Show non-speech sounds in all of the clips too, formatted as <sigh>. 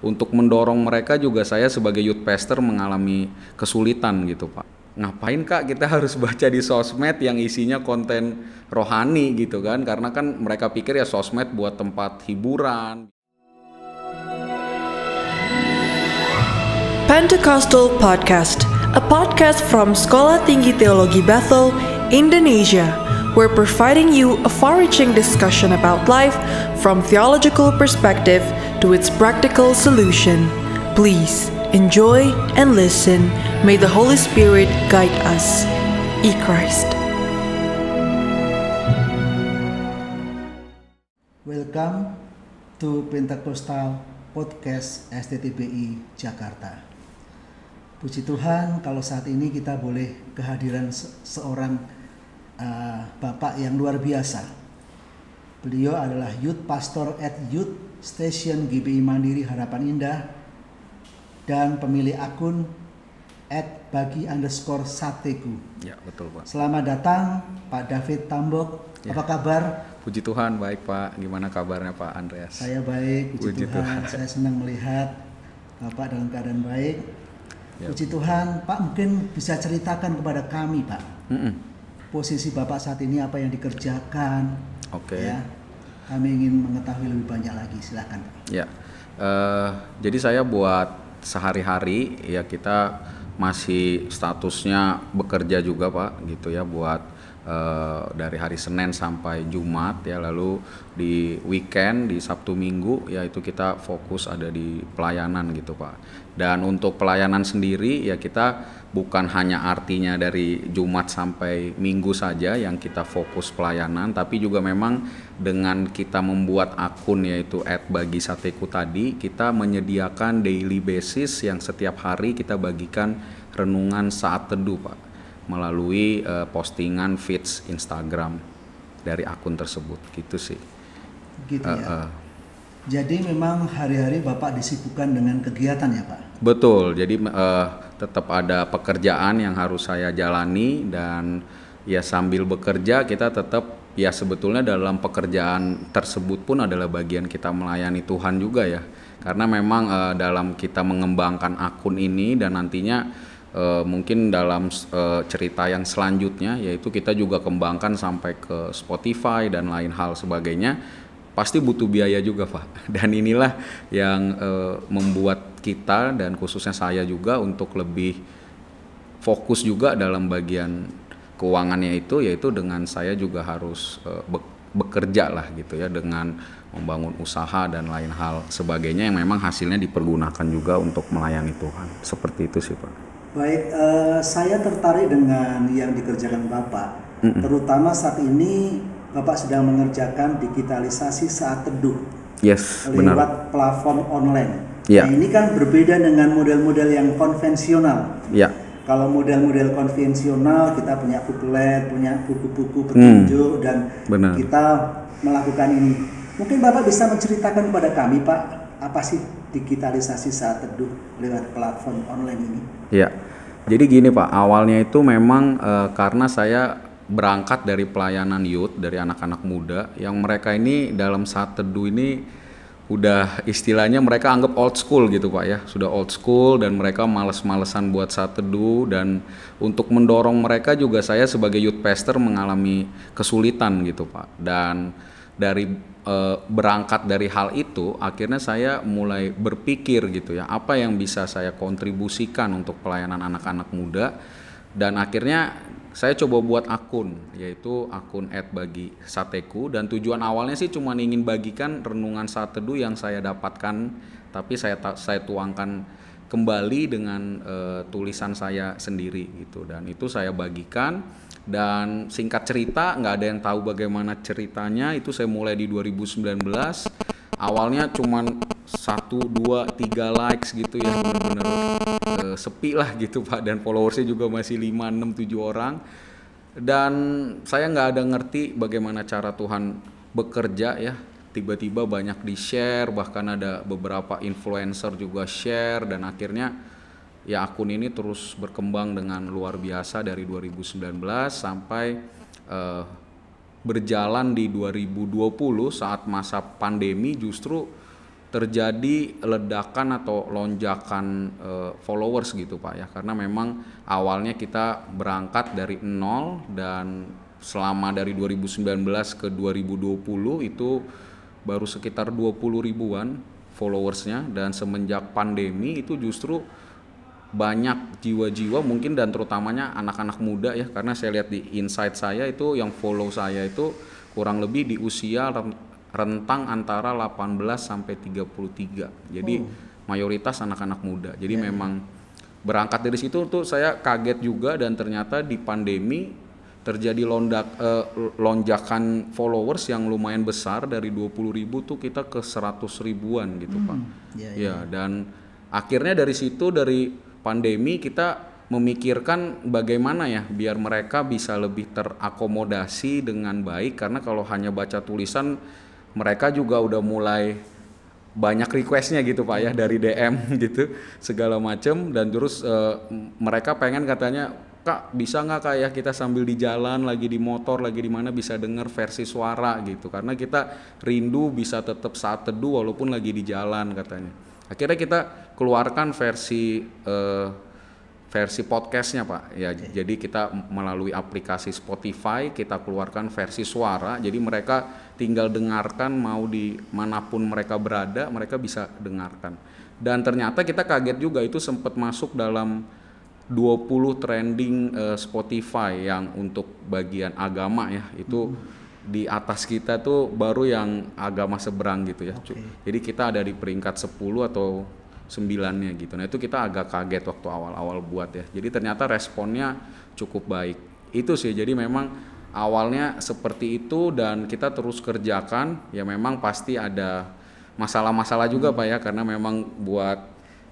untuk mendorong mereka juga saya sebagai youth pastor mengalami kesulitan gitu pak ngapain kak kita <laughs> harus baca di sosmed yang isinya konten rohani gitu kan karena kan mereka pikir ya sosmed buat tempat hiburan Pentecostal Podcast, a podcast from Sekolah Tinggi Teologi Bethel, Indonesia. We're providing you a far reaching discussion about life from theological perspective to its practical solution. Please enjoy and listen. May the Holy Spirit guide us. E Christ. Welcome to Pentecostal Podcast STTBI Jakarta. Puji Tuhan kalau saat ini kita boleh kehadiran seorang Eh, bapak yang luar biasa. Beliau adalah Youth Pastor at Youth Station GBI Mandiri Harapan Indah dan pemilik akun at bagi underscore sateku. Ya betul pak. Selamat datang Pak David Tambok. Ya. Apa kabar? Puji Tuhan baik pak. Gimana kabarnya Pak Andreas? Saya baik. Puji, puji Tuhan. Tuhan. Saya senang melihat Bapak dalam keadaan baik. Ya, Puji Tuhan, Pak mungkin bisa ceritakan kepada kami, Pak, mm -mm posisi Bapak saat ini apa yang dikerjakan. Oke. Okay. Ya. Kami ingin mengetahui lebih banyak lagi, Silahkan. Ya. Uh, jadi saya buat sehari-hari ya kita masih statusnya bekerja juga Pak gitu ya buat Eh, dari hari Senin sampai Jumat ya lalu di weekend di Sabtu Minggu ya itu kita fokus ada di pelayanan gitu Pak. Dan untuk pelayanan sendiri ya kita bukan hanya artinya dari Jumat sampai Minggu saja yang kita fokus pelayanan tapi juga memang dengan kita membuat akun yaitu @bagi sateku tadi kita menyediakan daily basis yang setiap hari kita bagikan renungan saat teduh Pak melalui uh, postingan feeds Instagram dari akun tersebut gitu sih. Gitu uh, Uh, jadi memang hari-hari Bapak disibukkan dengan kegiatan ya Pak? Betul, jadi uh, tetap ada pekerjaan yang harus saya jalani dan ya sambil bekerja kita tetap ya sebetulnya dalam pekerjaan tersebut pun adalah bagian kita melayani Tuhan juga ya. Karena memang uh, dalam kita mengembangkan akun ini dan nantinya e, mungkin dalam e, cerita yang selanjutnya yaitu kita juga kembangkan sampai ke Spotify dan lain hal sebagainya pasti butuh biaya juga pak <laughs> dan inilah yang e, membuat kita dan khususnya saya juga untuk lebih fokus juga dalam bagian keuangannya itu yaitu dengan saya juga harus e, bekerja lah gitu ya dengan membangun usaha dan lain hal sebagainya yang memang hasilnya dipergunakan juga untuk melayani Tuhan seperti itu sih pak. Baik, uh, saya tertarik dengan yang dikerjakan Bapak, mm -mm. terutama saat ini Bapak sedang mengerjakan digitalisasi saat teduh. Yes, lewat benar. platform online. Yeah. Nah, ini kan berbeda dengan model-model yang konvensional. Yeah. Kalau model-model konvensional kita punya booklet, punya buku-buku hmm. petunjuk mm. dan benar. kita melakukan ini. Mungkin Bapak bisa menceritakan kepada kami, Pak, apa sih digitalisasi saat teduh lewat platform online ini? Ya, Jadi gini Pak, awalnya itu memang e, karena saya berangkat dari pelayanan youth dari anak-anak muda yang mereka ini dalam saat teduh ini udah istilahnya mereka anggap old school gitu Pak ya. Sudah old school dan mereka males-malesan buat saat teduh dan untuk mendorong mereka juga saya sebagai youth pastor mengalami kesulitan gitu Pak. Dan dari e, berangkat dari hal itu akhirnya saya mulai berpikir gitu ya apa yang bisa saya kontribusikan untuk pelayanan anak-anak muda dan akhirnya saya coba buat akun yaitu akun ad bagi sateku dan tujuan awalnya sih cuma ingin bagikan renungan saat teduh yang saya dapatkan tapi saya saya tuangkan kembali dengan uh, tulisan saya sendiri gitu dan itu saya bagikan dan singkat cerita nggak ada yang tahu bagaimana ceritanya itu saya mulai di 2019 awalnya cuman satu dua tiga likes gitu ya benar-benar uh, eh, sepi lah gitu <laughs> pak dan followersnya juga masih lima enam tujuh orang dan saya nggak ada ngerti bagaimana cara Tuhan bekerja ya tiba-tiba banyak di share bahkan ada beberapa influencer juga share dan akhirnya ya akun ini terus berkembang dengan luar biasa dari 2019 sampai uh, berjalan di 2020 saat masa pandemi justru terjadi ledakan atau lonjakan uh, followers gitu Pak ya karena memang awalnya kita berangkat dari nol dan selama dari 2019 ke 2020 itu baru sekitar 20 ribuan followersnya dan semenjak pandemi itu justru banyak jiwa-jiwa mungkin dan terutamanya anak-anak muda ya karena saya lihat di insight saya itu yang follow saya itu kurang lebih di usia rentang antara 18 sampai 33. Jadi oh. mayoritas anak-anak muda. Jadi yeah. Ya. memang berangkat dari situ tuh saya kaget juga dan ternyata di pandemi terjadi londak, eh, lonjakan followers yang lumayan besar dari 20 ribu tuh kita ke 100 ribuan gitu hmm, pak. Ya, ya. ya dan akhirnya dari situ dari pandemi kita memikirkan bagaimana ya biar mereka bisa lebih terakomodasi dengan baik karena kalau hanya baca tulisan mereka juga udah mulai banyak requestnya gitu pak ya dari DM <laughs> gitu segala macem dan terus uh, mereka pengen katanya kak bisa nggak kayak ya kita sambil di jalan lagi di motor lagi di mana bisa dengar versi suara gitu karena kita rindu bisa tetap saat teduh walaupun lagi di jalan katanya akhirnya kita keluarkan versi eh, versi podcastnya pak ya okay. jadi kita melalui aplikasi Spotify kita keluarkan versi suara jadi mereka tinggal dengarkan mau di manapun mereka berada mereka bisa dengarkan dan ternyata kita kaget juga itu sempat masuk dalam 20 trending uh, Spotify yang untuk bagian agama ya itu hmm. di atas kita tuh baru yang agama seberang gitu ya. Okay. Jadi kita ada di peringkat 10 atau 9-nya gitu. Nah, itu kita agak kaget waktu awal-awal buat ya. Jadi ternyata responnya cukup baik. Itu sih jadi memang awalnya seperti itu dan kita terus kerjakan ya memang pasti ada masalah-masalah juga hmm. Pak ya karena memang buat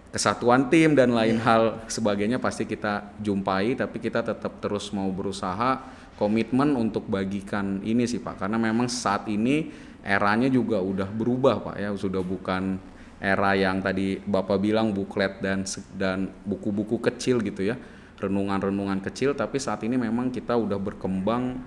kesatuan tim dan lain yeah. hal sebagainya pasti kita jumpai tapi kita tetap terus mau berusaha komitmen untuk bagikan ini sih Pak karena memang saat ini eranya juga udah berubah Pak ya sudah bukan era yang tadi Bapak bilang buklet dan dan buku-buku kecil gitu ya renungan-renungan kecil tapi saat ini memang kita udah berkembang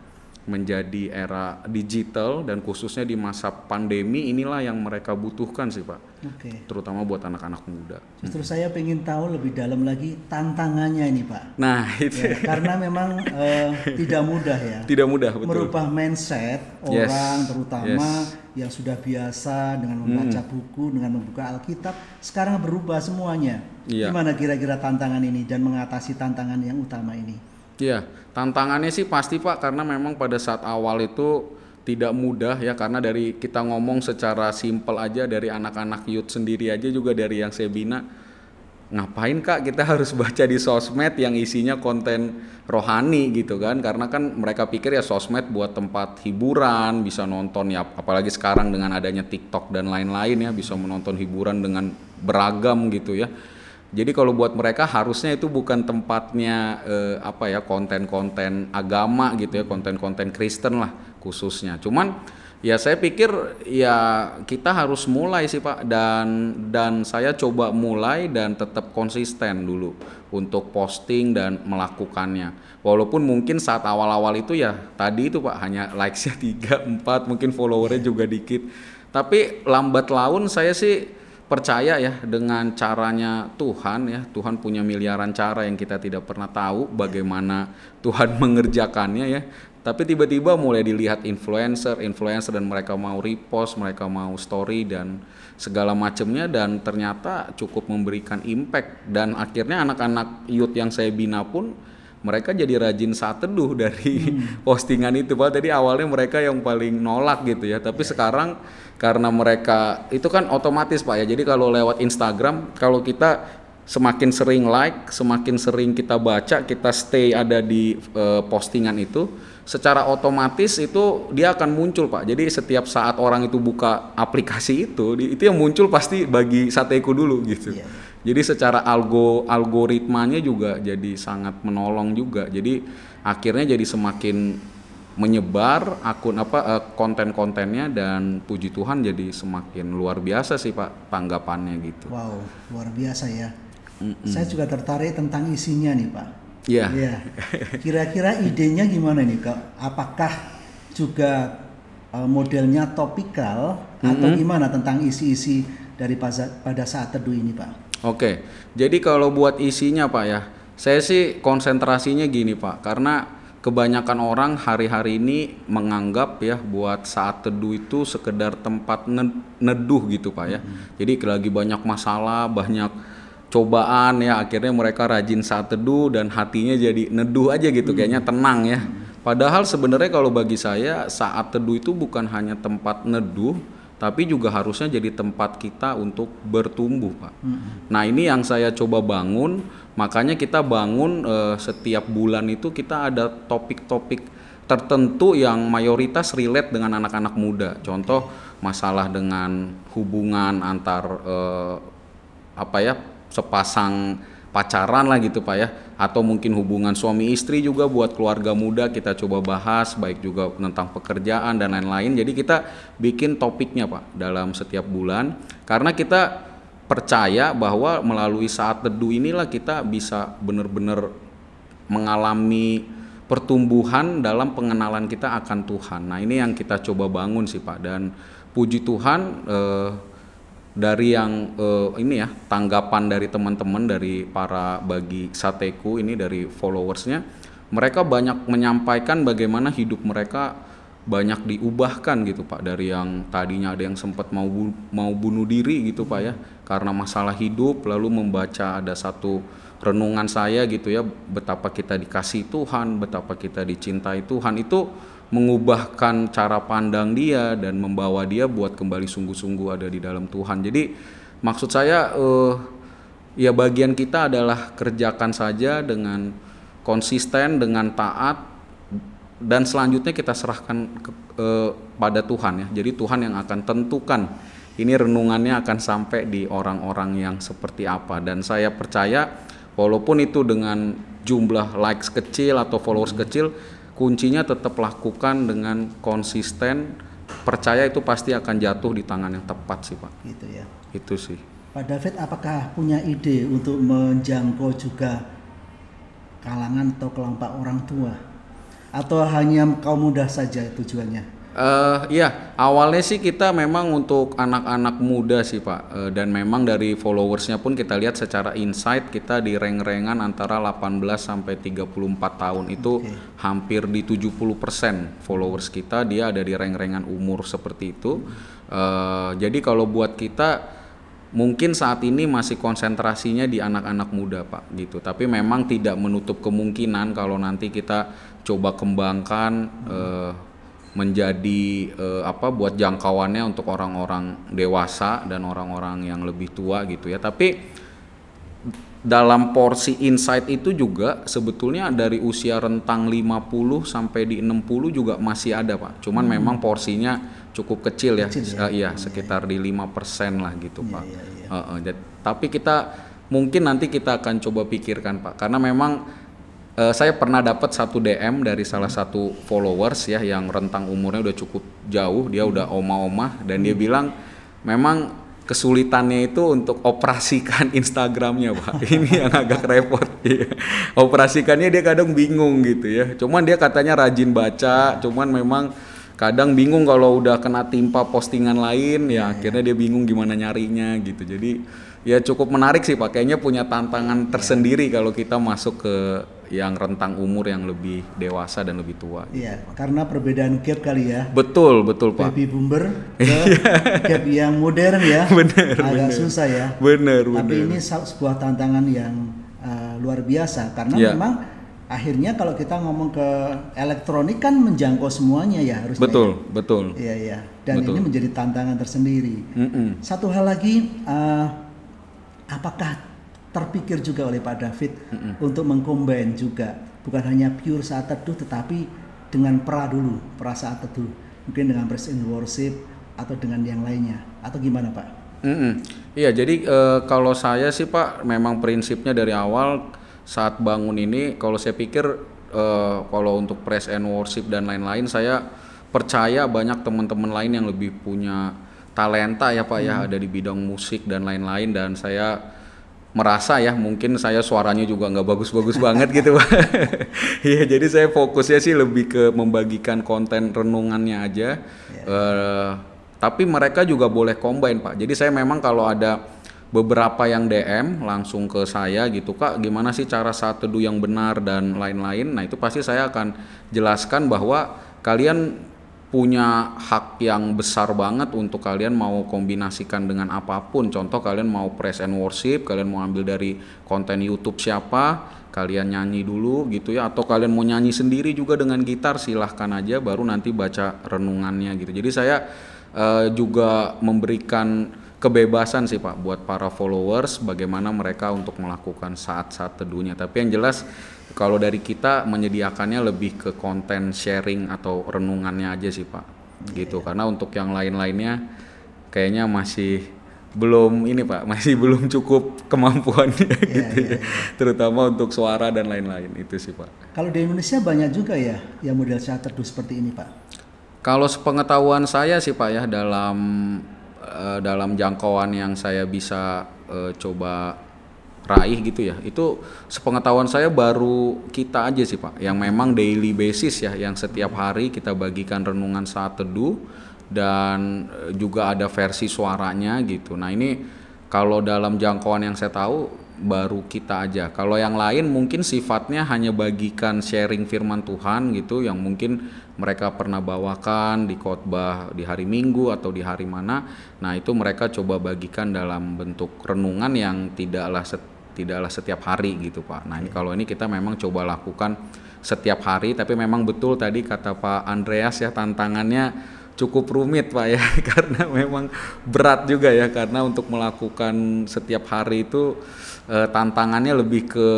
menjadi era digital dan khususnya di masa pandemi inilah yang mereka butuhkan sih pak, okay. terutama buat anak-anak muda. Justru hmm. saya ingin tahu lebih dalam lagi tantangannya ini pak. Nah itu ya, karena memang uh, tidak mudah ya. Tidak mudah betul. Merubah mindset orang yes. terutama yes. yang sudah biasa dengan hmm. membaca hmm. buku, dengan membuka Alkitab, sekarang berubah semuanya. Iya. Gimana kira-kira tantangan ini dan mengatasi tantangan yang utama ini? Iya, tantangannya sih pasti Pak karena memang pada saat awal itu tidak mudah ya karena dari kita ngomong secara simpel aja dari anak-anak youth sendiri aja juga dari yang saya bina ngapain kak kita harus <laughs> baca di sosmed yang isinya konten rohani gitu kan karena kan mereka pikir ya sosmed buat tempat hiburan bisa nonton ya apalagi sekarang dengan adanya TikTok dan lain-lain ya bisa menonton hiburan dengan beragam gitu ya jadi kalau buat mereka harusnya itu bukan tempatnya eh, apa ya konten-konten agama gitu ya, konten-konten Kristen lah khususnya. Cuman ya saya pikir ya kita harus mulai sih Pak dan dan saya coba mulai dan tetap konsisten dulu untuk posting dan melakukannya. Walaupun mungkin saat awal-awal itu ya tadi itu Pak hanya likes-nya 3 <laughs> 4 mungkin followernya juga dikit. Tapi lambat laun saya sih percaya ya dengan caranya Tuhan ya. Tuhan punya miliaran cara yang kita tidak pernah tahu bagaimana Tuhan <laughs> mengerjakannya ya. Tapi tiba-tiba mulai dilihat influencer, influencer dan mereka mau repost, mereka mau story dan segala macamnya dan ternyata cukup memberikan impact dan akhirnya anak-anak youth yang saya bina pun mereka jadi rajin saat teduh dari hmm. <laughs> postingan itu. Pak tadi awalnya mereka yang paling nolak gitu ya, tapi yeah. sekarang karena mereka itu kan otomatis Pak ya. Jadi kalau lewat Instagram kalau kita semakin sering like, semakin sering kita baca, kita stay ada di e, postingan itu, secara otomatis itu dia akan muncul Pak. Jadi setiap saat orang itu buka aplikasi itu, itu yang muncul pasti bagi sateku dulu gitu. Yeah. Jadi secara algo algoritmanya juga jadi sangat menolong juga. Jadi akhirnya jadi semakin menyebar akun apa eh, konten-kontennya dan puji Tuhan jadi semakin luar biasa sih Pak tanggapannya gitu. Wow, luar biasa ya. Mm-mm. Saya juga tertarik tentang isinya nih Pak. Iya. Yeah. Yeah. Kira-kira idenya gimana nih Kak? Apakah juga eh, modelnya topikal mm-hmm. atau gimana tentang isi-isi dari pada saat teduh ini Pak? Oke. Okay. Jadi kalau buat isinya Pak ya, saya sih konsentrasinya gini Pak karena kebanyakan orang hari-hari ini menganggap ya buat saat teduh itu sekedar tempat neduh gitu pak ya. Hmm. Jadi lagi banyak masalah, banyak cobaan ya akhirnya mereka rajin saat teduh dan hatinya jadi neduh aja gitu hmm. kayaknya tenang ya. Mm-hmm. Padahal sebenarnya kalau bagi saya saat teduh itu bukan hanya tempat neduh tapi juga harusnya jadi tempat kita untuk bertumbuh pak. Hmm. Nah ini yang saya coba bangun Makanya kita bangun uh, setiap bulan itu kita ada topik-topik tertentu yang mayoritas relate dengan anak-anak muda. Contoh masalah dengan hubungan antar uh, apa ya sepasang pacaran lah gitu pak ya atau mungkin hubungan suami istri juga buat keluarga muda kita coba bahas baik juga tentang pekerjaan dan lain-lain jadi kita bikin topiknya pak dalam setiap bulan karena kita percaya bahwa melalui saat teduh inilah kita bisa benar-benar mengalami pertumbuhan dalam pengenalan kita akan Tuhan. Nah, ini yang kita coba bangun sih, Pak. Dan puji Tuhan eh, dari yang eh, ini ya, tanggapan dari teman-teman dari para bagi sateku ini dari followersnya, mereka banyak menyampaikan bagaimana hidup mereka banyak diubahkan gitu Pak dari yang tadinya ada yang sempat mau bu mau bunuh diri gitu Pak ya karena masalah hidup lalu membaca ada satu renungan saya gitu ya betapa kita dikasih Tuhan, betapa kita dicintai Tuhan itu mengubahkan cara pandang dia dan membawa dia buat kembali sungguh-sungguh ada di dalam Tuhan. Jadi maksud saya eh, ya bagian kita adalah kerjakan saja dengan konsisten dengan taat dan selanjutnya kita serahkan kepada e, Tuhan ya. Jadi Tuhan yang akan tentukan ini renungannya akan sampai di orang-orang yang seperti apa dan saya percaya walaupun itu dengan jumlah likes kecil atau followers kecil kuncinya tetap lakukan dengan konsisten percaya itu pasti akan jatuh di tangan yang tepat sih Pak. Itu ya. Itu sih. Pak David apakah punya ide untuk menjangkau juga kalangan atau kelompok orang tua? atau hanya kaum muda saja tujuannya? Uh, iya, awalnya sih kita memang untuk anak-anak muda sih Pak uh, Dan memang dari followersnya pun kita lihat secara insight kita di reng-rengan antara 18 sampai 34 tahun Itu hampir di 70% followers kita dia ada di reng-rengan umur seperti itu uh, Jadi kalau buat kita mungkin saat ini masih konsentrasinya di anak-anak muda Pak gitu. Tapi memang tidak menutup kemungkinan kalau nanti kita coba kembangkan hmm. eh, menjadi eh, apa buat jangkauannya untuk orang-orang dewasa dan orang-orang yang lebih tua gitu ya. Tapi dalam porsi insight itu juga sebetulnya dari usia rentang 50 sampai di 60 juga masih ada Pak. Cuman hmm. memang porsinya cukup kecil ya. Kecil, ya? Uh, iya, hmm. sekitar di 5% lah gitu iya, Pak. Ya, ya. Uh, uh, tapi kita mungkin nanti kita akan coba pikirkan Pak karena memang uh, saya pernah dapat satu DM dari salah satu followers ya yang rentang umurnya udah cukup jauh, dia hmm. udah oma-oma dan hmm. dia bilang memang kesulitannya itu untuk operasikan <laughs> Instagramnya pak ini yang agak repot iya. operasikannya dia kadang bingung gitu ya cuman dia katanya rajin baca cuman memang kadang bingung kalau udah kena timpa postingan lain ya, ya akhirnya ya. dia bingung gimana nyarinya gitu jadi ya cukup menarik sih pakainya punya tantangan iya. tersendiri kalau kita masuk ke yang rentang umur yang lebih dewasa dan lebih tua. Gitu. Iya, gitu. karena perbedaan gap kali ya. Betul, betul Pak. Baby boomer ke iya. gap yang modern ya. <laughs> Bener, agak bener. susah ya. Bener, Tapi bener. Tapi ini sebuah tantangan yang uh, luar biasa karena ya. memang akhirnya kalau kita ngomong ke elektronik kan menjangkau semuanya ya harus ya. Betul, ya. betul. Iya, iya. Dan betul. ini menjadi tantangan tersendiri. Mm -mm. Satu hal lagi, uh, apakah terpikir juga oleh Pak David mm -mm. untuk mengcombine juga, bukan hanya pure saat teduh, tetapi dengan pra dulu, pra saat teduh, mungkin dengan press and worship atau dengan yang lainnya, atau gimana Pak? Iya, jadi uh, kalau saya sih Pak, memang prinsipnya dari awal saat bangun ini kalau saya pikir uh, kalau untuk press and worship dan lain-lain saya percaya banyak teman-teman lain yang lebih punya talenta ya Pak ya, hmm. ya ada di bidang musik dan lain-lain dan saya merasa ya mungkin saya suaranya juga nggak bagus-bagus <laughs> banget gitu Pak. <laughs> Iya, jadi saya fokusnya sih lebih ke membagikan konten renungannya aja. Yeah. Iya. Uh, tapi mereka juga boleh combine Pak. Jadi saya memang kalau ada beberapa yang DM langsung ke saya gitu kak gimana sih cara saat teduh yang benar dan lain-lain nah itu pasti saya akan jelaskan bahwa kalian punya hak yang besar banget untuk kalian mau kombinasikan dengan apapun contoh kalian mau press and worship kalian mau ambil dari konten YouTube siapa kalian nyanyi dulu gitu ya atau kalian mau nyanyi sendiri juga dengan gitar silahkan aja baru nanti baca renungannya gitu jadi saya uh, juga memberikan kebebasan sih Pak buat para followers bagaimana mereka untuk melakukan saat-saat teduhnya. Tapi yang jelas kalau dari kita menyediakannya lebih ke konten sharing atau renungannya aja sih Pak. Gitu yeah. karena untuk yang lain-lainnya kayaknya masih belum ini Pak, <laughs> masih belum cukup kemampuannya yeah, gitu yeah. ya. Iya, iya. Terutama untuk suara dan lain-lain itu sih Pak. Kalau di Indonesia banyak juga ya yang model saat teduh seperti ini Pak. Kalau sepengetahuan saya sih Pak ya dalam uh, dalam jangkauan yang saya bisa uh, coba raih gitu ya itu sepengetahuan saya baru kita aja sih pak yang memang daily basis ya yang setiap hari kita bagikan renungan saat teduh dan eh, juga ada versi suaranya gitu nah ini kalau dalam jangkauan yang saya tahu baru kita aja. Kalau yang lain mungkin sifatnya hanya bagikan sharing firman Tuhan gitu yang mungkin mereka pernah bawakan di khotbah di hari Minggu atau di hari mana. Nah, itu mereka coba bagikan dalam bentuk renungan yang tidaklah set, tidaklah setiap hari gitu, Pak. Nah, ini iya. kalau ini kita memang coba lakukan setiap hari tapi memang betul tadi kata Pak Andreas ya tantangannya cukup rumit pak ya <laughs> karena memang berat juga ya karena untuk melakukan setiap hari itu e, tantangannya lebih ke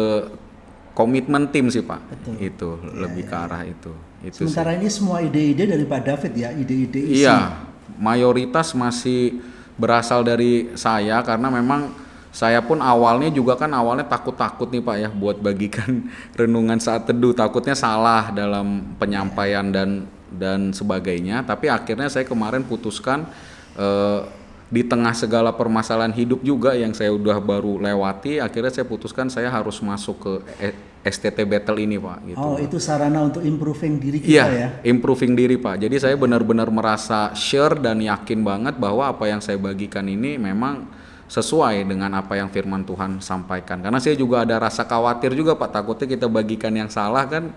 komitmen tim sih pak Betul. itu ya, lebih ya. ke iya. arah itu itu sementara sih. ini semua ide-ide dari Pak David ya ide-ide isi iya mayoritas masih berasal dari saya karena memang saya pun awalnya juga kan awalnya takut-takut nih Pak ya buat bagikan <laughs> renungan saat teduh takutnya salah dalam penyampaian dan dan sebagainya. Tapi akhirnya saya kemarin putuskan uh, di tengah segala permasalahan hidup juga yang saya udah baru lewati, akhirnya saya putuskan saya harus masuk ke e-, STT Battle ini, Pak. Gitu. Oh, itu sarana untuk improving diri kita iya, ya? Iya, improving diri, Pak. Jadi saya benar-benar merasa sure dan yakin banget bahwa apa yang saya bagikan ini memang sesuai dengan apa yang firman Tuhan sampaikan. Karena saya juga ada rasa khawatir juga, Pak. Takutnya kita bagikan yang salah kan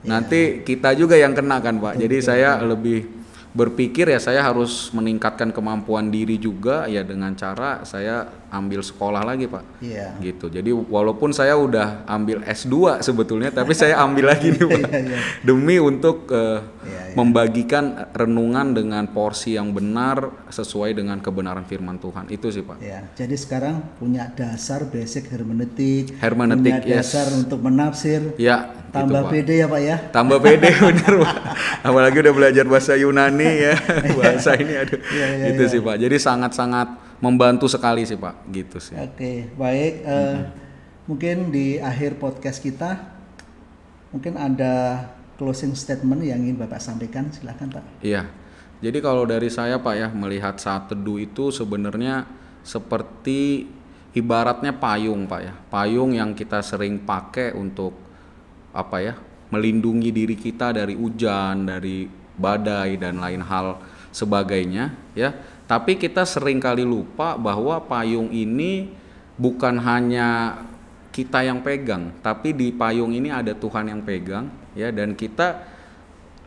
Nanti kita juga yang kena kan Pak. Jadi iya, saya iya. lebih berpikir ya saya harus meningkatkan kemampuan diri juga ya dengan cara saya ambil sekolah lagi pak yeah. gitu jadi walaupun saya udah ambil S2 sebetulnya tapi saya ambil lagi nih pak <laughs> iya, iya. demi untuk uh, eh, yeah, yeah. membagikan renungan dengan porsi yang benar sesuai dengan kebenaran firman Tuhan itu sih pak yeah. jadi sekarang punya dasar basic hermeneutik hermeneutik punya yes. dasar untuk menafsir ya yeah, gitu, tambah gitu, pede ya pak ya tambah pede <laughs> benar pak apalagi udah belajar bahasa Yunani ya <laughs> iya. bahasa ini aduh yeah, yeah, itu yeah. sih pak jadi sangat-sangat membantu sekali sih Pak gitu sih. Oke, okay, baik uh, mm -hmm. mungkin di akhir podcast kita mungkin ada closing statement yang ingin Bapak sampaikan silahkan Pak. Iya. Jadi kalau dari saya Pak ya melihat saat teduh itu sebenarnya seperti ibaratnya payung Pak ya. Payung yang kita sering pakai untuk apa ya? melindungi diri kita dari hujan, dari badai dan lain hal sebagainya ya. Tapi kita sering kali lupa bahwa payung ini bukan hanya kita yang pegang, tapi di payung ini ada Tuhan yang pegang ya dan kita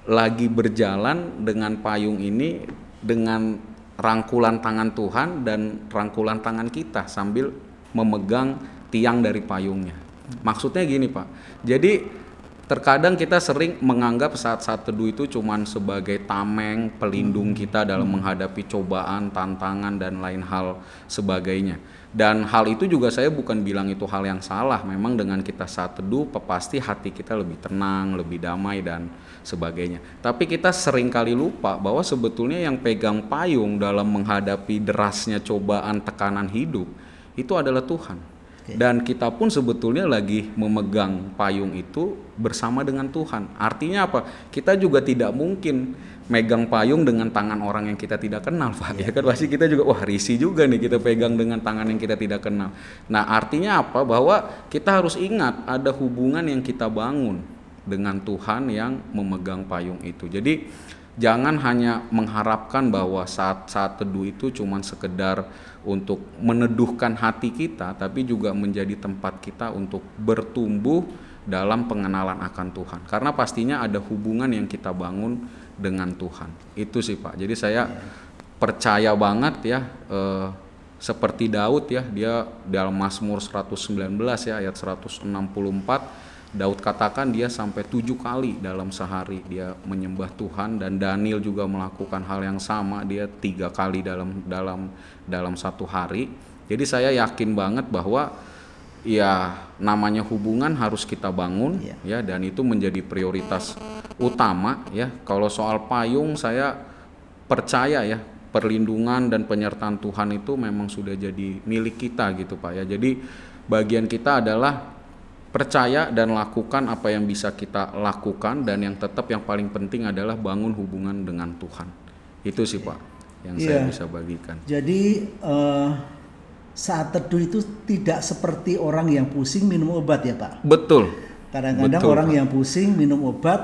lagi berjalan dengan payung ini dengan rangkulan tangan Tuhan dan rangkulan tangan kita sambil memegang tiang dari payungnya. Maksudnya gini, Pak. Jadi terkadang kita sering menganggap saat-saat teduh itu cuman sebagai tameng pelindung hmm. kita dalam hmm. menghadapi cobaan, tantangan dan lain hal sebagainya. Dan hal itu juga saya bukan bilang itu hal yang salah. Memang dengan kita saat teduh pasti hati kita lebih tenang, lebih damai dan sebagainya. Tapi kita sering kali lupa bahwa sebetulnya yang pegang payung dalam menghadapi derasnya cobaan tekanan hidup itu adalah Tuhan. Dan kita pun sebetulnya lagi memegang payung itu bersama dengan Tuhan. Artinya apa? Kita juga tidak mungkin megang payung dengan tangan orang yang kita tidak kenal, Pak. Iya. Ya kan pasti kita juga wah risi juga nih kita pegang dengan tangan yang kita tidak kenal. Nah, artinya apa? Bahwa kita harus ingat ada hubungan yang kita bangun dengan Tuhan yang memegang payung itu. Jadi jangan hanya mengharapkan bahwa saat-saat teduh itu cuma sekedar untuk meneduhkan hati kita, tapi juga menjadi tempat kita untuk bertumbuh dalam pengenalan akan Tuhan. Karena pastinya ada hubungan yang kita bangun dengan Tuhan. Itu sih Pak. Jadi saya percaya banget ya eh, seperti Daud ya, dia dalam Mazmur 119 ya ayat 164 Daud katakan dia sampai tujuh kali dalam sehari dia menyembah Tuhan dan Daniel juga melakukan hal yang sama dia tiga kali dalam dalam dalam satu hari. Jadi saya yakin banget bahwa ya namanya hubungan harus kita bangun ya, ya dan itu menjadi prioritas utama ya. Kalau soal payung saya percaya ya perlindungan dan penyertaan Tuhan itu memang sudah jadi milik kita gitu Pak ya. Jadi bagian kita adalah percaya dan lakukan apa yang bisa kita lakukan dan yang tetap yang paling penting adalah bangun hubungan dengan Tuhan itu sih pak yang yeah. saya iya. bisa bagikan jadi uh, saat teduh itu tidak seperti orang yang pusing minum obat ya pak betul kadang-kadang orang pak. yang pusing minum obat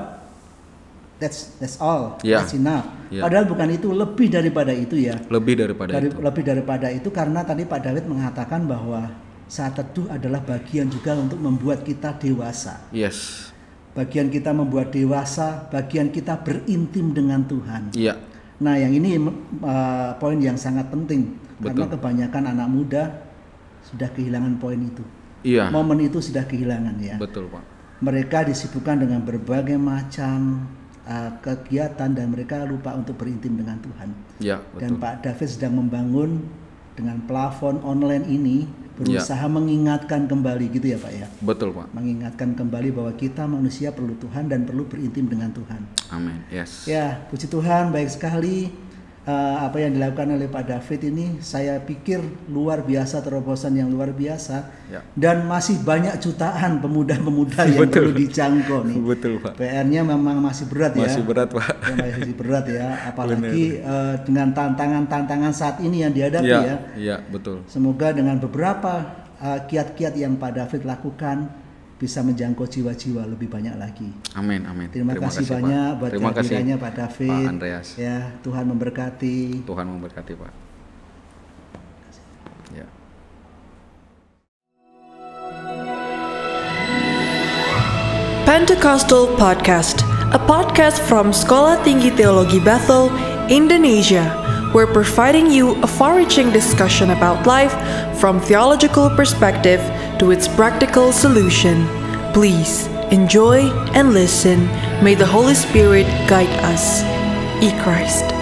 that's that's all yeah. that's enough yeah. padahal bukan itu lebih daripada itu ya lebih daripada Dari, itu lebih daripada itu karena tadi Pak David mengatakan bahwa saat teduh adalah bagian juga untuk membuat kita dewasa. Yes. Bagian kita membuat dewasa, bagian kita berintim dengan Tuhan. Iya. Nah, yang ini uh, poin yang sangat penting Betul. karena kebanyakan anak muda sudah kehilangan poin itu. Iya. Momen itu sudah kehilangan ya. Betul, Pak. Mereka disibukkan dengan berbagai macam uh, kegiatan dan mereka lupa untuk berintim dengan Tuhan. Ya, Dan Pak David sedang membangun dengan plafon online ini berusaha ya. mengingatkan kembali gitu ya Pak ya. Betul Pak. Mengingatkan kembali bahwa kita manusia perlu Tuhan dan perlu berintim dengan Tuhan. Amin. Yes. Ya, puji Tuhan baik sekali Eh, apa yang dilakukan oleh Pak David ini saya pikir luar biasa terobosan yang luar biasa ya. dan masih banyak jutaan pemuda-pemuda yang Betul. perlu dijangkau nih. Betul Pak. PR-nya memang masih berat masih ya. Masih berat Pak. Ya, masih berat ya, <laughs> apalagi uh, dengan tantangan-tantangan saat ini yang dihadapi ya. Iya, ya, betul. Semoga dengan beberapa eh, kiat-kiat uh, yang Pak David lakukan bisa menjangkau jiwa-jiwa lebih banyak lagi. Amin, amin. Terima, Terima kasih, kasih banyak Pak. buat Terima kasih, Pak David. Pak Andreas. Ya, Tuhan memberkati. Tuhan memberkati, Pak. Ya. Pentecostal Podcast, a podcast from Sekolah Tinggi Teologi Bethel, Indonesia. We're providing you a far reaching discussion about life from theological perspective to its practical solution. Please enjoy and listen. May the Holy Spirit guide us. E Christ.